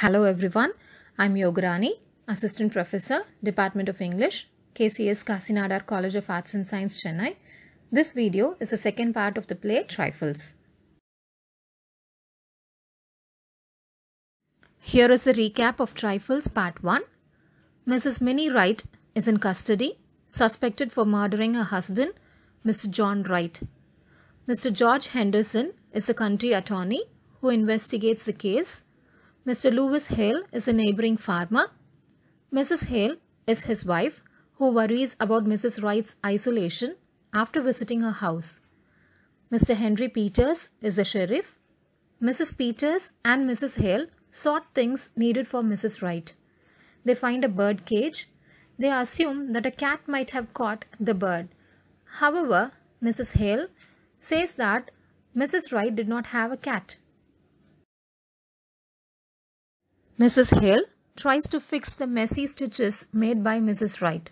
Hello everyone, I'm Yograni, Assistant Professor, Department of English, KCS Kasinadar College of Arts and Science, Chennai. This video is the second part of the play Trifles. Here is a recap of Trifles Part 1. Mrs. Minnie Wright is in custody, suspected for murdering her husband, Mr. John Wright. Mr. George Henderson is a country attorney who investigates the case Mr. Lewis Hale is a neighboring farmer. Mrs. Hale is his wife who worries about Mrs. Wright's isolation after visiting her house. Mr. Henry Peters is the sheriff. Mrs. Peters and Mrs. Hale sort things needed for Mrs. Wright. They find a bird cage. They assume that a cat might have caught the bird. However, Mrs. Hale says that Mrs. Wright did not have a cat. Mrs. Hill tries to fix the messy stitches made by Mrs. Wright.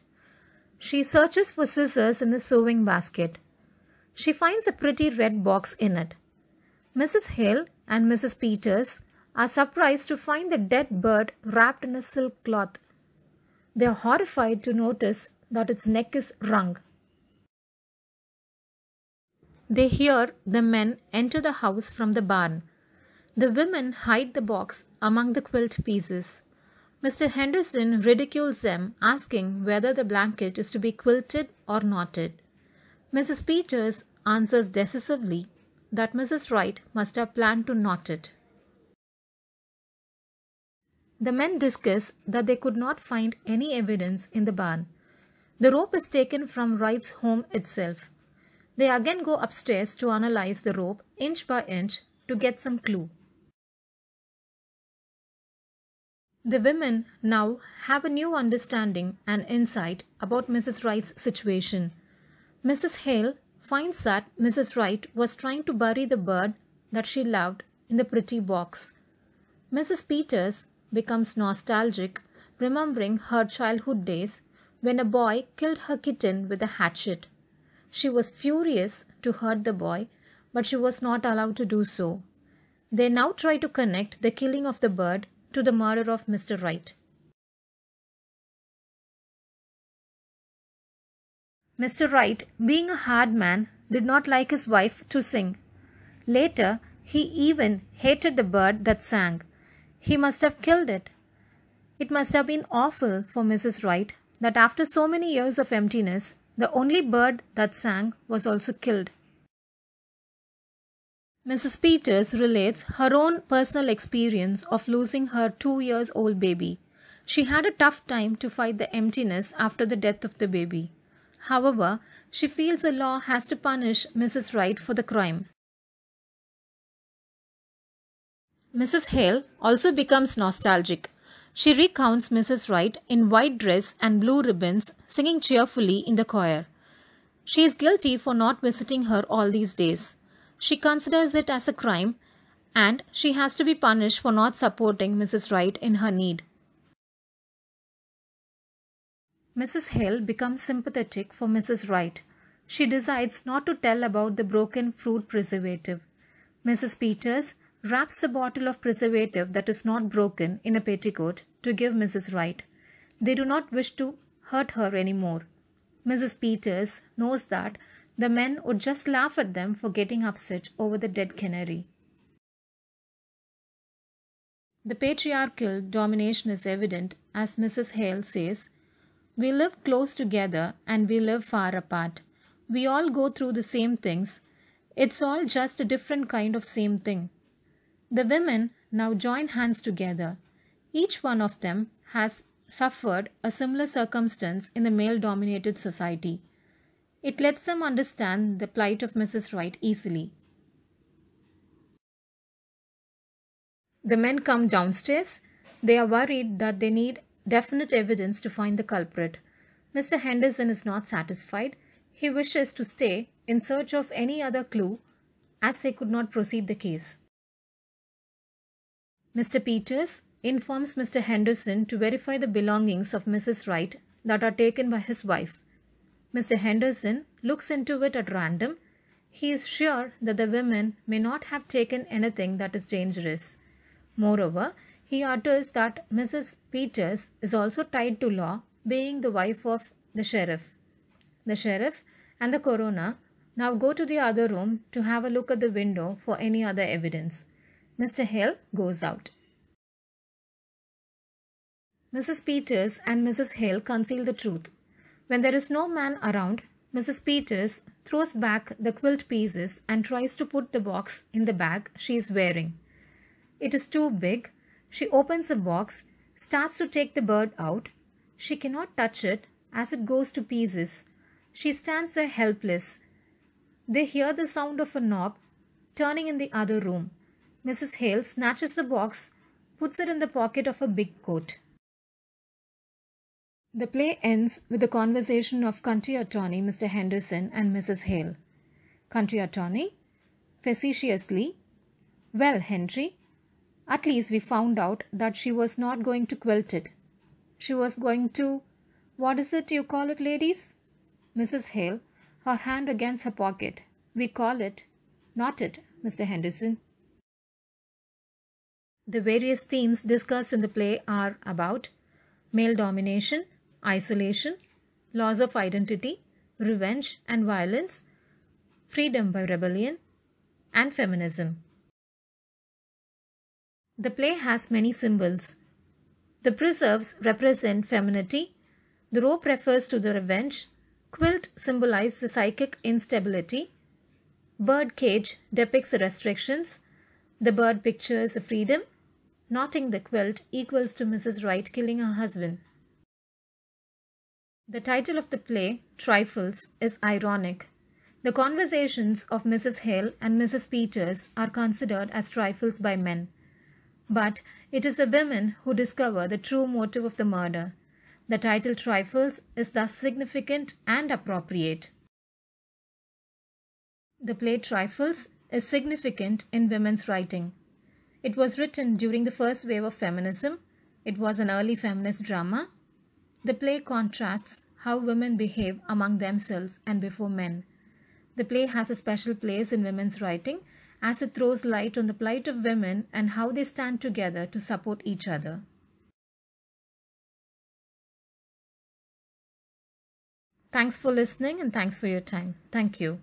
She searches for scissors in the sewing basket. She finds a pretty red box in it. Mrs. Hill and Mrs. Peters are surprised to find the dead bird wrapped in a silk cloth. They are horrified to notice that its neck is wrung. They hear the men enter the house from the barn. The women hide the box among the quilt pieces. Mr. Henderson ridicules them, asking whether the blanket is to be quilted or knotted. Mrs. Peters answers decisively that Mrs. Wright must have planned to knot it. The men discuss that they could not find any evidence in the barn. The rope is taken from Wright's home itself. They again go upstairs to analyze the rope inch by inch to get some clue. The women now have a new understanding and insight about Mrs. Wright's situation. Mrs. Hale finds that Mrs. Wright was trying to bury the bird that she loved in the pretty box. Mrs. Peters becomes nostalgic, remembering her childhood days when a boy killed her kitten with a hatchet. She was furious to hurt the boy, but she was not allowed to do so. They now try to connect the killing of the bird to the murder of Mr. Wright. Mr. Wright, being a hard man, did not like his wife to sing. Later, he even hated the bird that sang. He must have killed it. It must have been awful for Mrs. Wright that after so many years of emptiness, the only bird that sang was also killed. Mrs. Peters relates her own personal experience of losing her two years old baby. She had a tough time to fight the emptiness after the death of the baby. However, she feels the law has to punish Mrs. Wright for the crime. Mrs. Hale also becomes nostalgic. She recounts Mrs. Wright in white dress and blue ribbons singing cheerfully in the choir. She is guilty for not visiting her all these days. She considers it as a crime and she has to be punished for not supporting Mrs. Wright in her need. Mrs. Hill becomes sympathetic for Mrs. Wright. She decides not to tell about the broken fruit preservative. Mrs. Peters wraps the bottle of preservative that is not broken in a petticoat to give Mrs. Wright. They do not wish to hurt her any more. Mrs. Peters knows that the men would just laugh at them for getting upset over the dead canary. The patriarchal domination is evident, as Mrs. Hale says. We live close together and we live far apart. We all go through the same things. It's all just a different kind of same thing. The women now join hands together. Each one of them has suffered a similar circumstance in the male dominated society. It lets them understand the plight of Mrs. Wright easily. The men come downstairs. They are worried that they need definite evidence to find the culprit. Mr. Henderson is not satisfied. He wishes to stay in search of any other clue as they could not proceed the case. Mr. Peters informs Mr. Henderson to verify the belongings of Mrs. Wright that are taken by his wife. Mr. Henderson looks into it at random. He is sure that the women may not have taken anything that is dangerous. Moreover, he utters that Mrs. Peters is also tied to law, being the wife of the sheriff. The sheriff and the coroner now go to the other room to have a look at the window for any other evidence. Mr. Hill goes out. Mrs. Peters and Mrs. Hill conceal the truth. When there is no man around, Mrs. Peters throws back the quilt pieces and tries to put the box in the bag she is wearing. It is too big. She opens the box, starts to take the bird out. She cannot touch it as it goes to pieces. She stands there helpless. They hear the sound of a knob turning in the other room. Mrs. Hale snatches the box, puts it in the pocket of her big coat. The play ends with the conversation of country attorney Mr. Henderson and Mrs. Hale. Country attorney, facetiously, Well, Henry, at least we found out that she was not going to quilt it. She was going to, what is it you call it, ladies? Mrs. Hale, her hand against her pocket. We call it, not it, Mr. Henderson. The various themes discussed in the play are about male domination, isolation, loss of identity, revenge and violence, freedom by rebellion, and feminism. The play has many symbols. The preserves represent femininity, the rope refers to the revenge, quilt symbolizes the psychic instability, bird cage depicts the restrictions, the bird pictures the freedom, knotting the quilt equals to Mrs. Wright killing her husband. The title of the play, Trifles, is ironic. The conversations of Mrs. Hale and Mrs. Peters are considered as trifles by men. But it is the women who discover the true motive of the murder. The title Trifles is thus significant and appropriate. The play Trifles is significant in women's writing. It was written during the first wave of feminism. It was an early feminist drama the play contrasts how women behave among themselves and before men. The play has a special place in women's writing as it throws light on the plight of women and how they stand together to support each other. Thanks for listening and thanks for your time. Thank you.